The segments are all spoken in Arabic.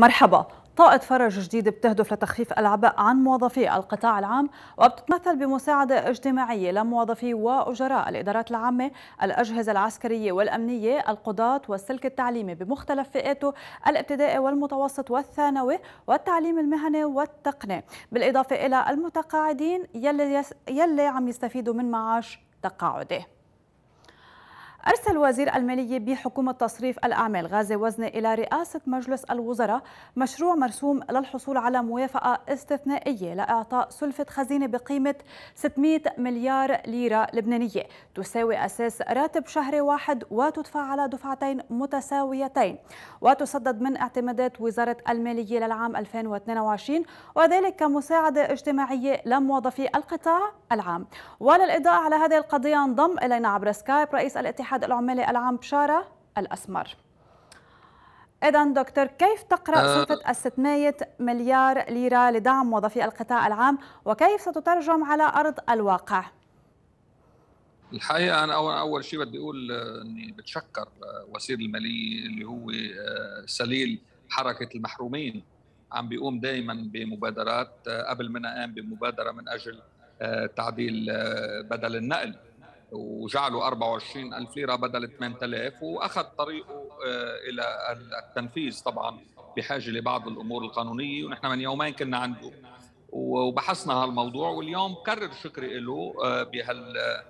مرحبا طاقة فرج جديدة بتهدف لتخفيف العبء عن موظفي القطاع العام وبتتمثل بمساعدة اجتماعية لموظفي وأجراء الإدارات العامة الأجهزة العسكرية والأمنية القضاة والسلك التعليمي بمختلف فئاته الابتدائي والمتوسط والثانوي والتعليم المهني والتقني بالإضافة إلى المتقاعدين يلي, يس... يلي عم يستفيدوا من معاش تقاعدي أرسل وزير المالية بحكومة تصريف الأعمال غازي وزنة إلى رئاسة مجلس الوزراء مشروع مرسوم للحصول على موافقة استثنائية لإعطاء سلفة خزينة بقيمة 600 مليار ليرة لبنانية تساوي أساس راتب شهري واحد وتدفع على دفعتين متساويتين وتسدد من اعتمادات وزارة المالية للعام 2022 وذلك كمساعدة اجتماعية لموظفي القطاع العام وللإضاءة على هذه القضية انضم إلينا عبر سكايب رئيس الاتحاد اتحاد العمال العام بشارة الأسمر إذا دكتور كيف تقرأ آه. صفة 600 مليار ليرة لدعم موظفي القطاع العام وكيف ستترجم على أرض الواقع؟ الحقيقه انا اول اول شيء بدي اقول آه، اني بتشكر آه، وزير الماليه اللي هو سليل حركه المحرومين عم بيقوم دائما بمبادرات قبل منها قام بمبادره من اجل تعديل بدل النقل وجعله 24 ألف ليرة بدل 8000 وأخذ طريقه آه، إلى التنفيذ طبعا بحاجة لبعض الأمور القانونية ونحن من يومين كنا عنده وبحثنا هالموضوع واليوم كرر شكري له آه، بهال آه،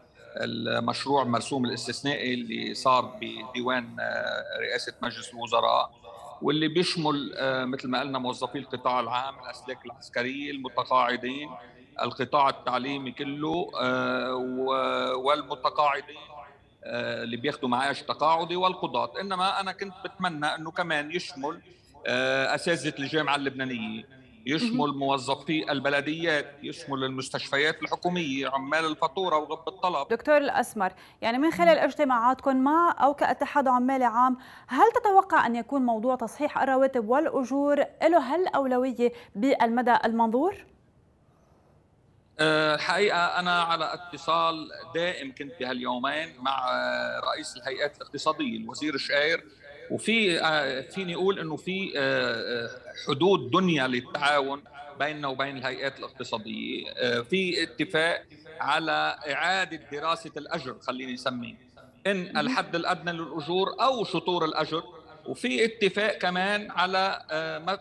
المشروع المرسوم الاستثنائي اللي صار بديوان رئاسة مجلس الوزراء واللي بيشمل آه، مثل ما قلنا موظفي القطاع العام الاسلاك العسكريه المتقاعدين القطاع التعليمي كله آه، والمتقاعدين آه، اللي بياخذوا معاش تقاعدي والقضاة انما انا كنت بتمنى انه كمان يشمل اساتذه الجامعه اللبنانيه يشمل موظفي البلديات يشمل المستشفيات الحكومية عمال الفاتورة وغب الطلب دكتور الأسمر يعني من خلال اجتماعاتكم مع أو كاتحاد عمال عام هل تتوقع أن يكون موضوع تصحيح الرواتب والأجور له هالأولوية بالمدى المنظور؟ أه، الحقيقة أنا على اتصال دائم كنت بهاليومين مع رئيس الهيئات الاقتصادية الوزير شقير وفي آه، فيني اقول انه في آه، آه، حدود دنيا للتعاون بيننا وبين الهيئات الاقتصاديه في اتفاق على اعاده دراسه الاجر خليني اسميه ان الحد الادنى للاجور او شطور الاجر وفي اتفاق كمان على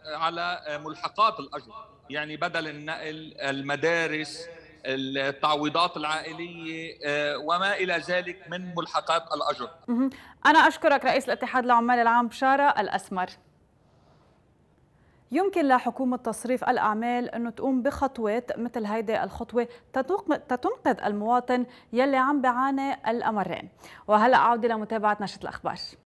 على ملحقات الاجر يعني بدل النقل المدارس التعويضات العائلية آه، وما إلى ذلك من ملحقات الأجر أنا أشكرك رئيس الاتحاد العمال العام بشارة الأسمر يمكن لحكومة تصريف الأعمال أنه تقوم بخطوات مثل هيدي الخطوة تتنقذ المواطن يلي عم بعاني الأمرين وهلأ عودة لمتابعة نشرة الأخبار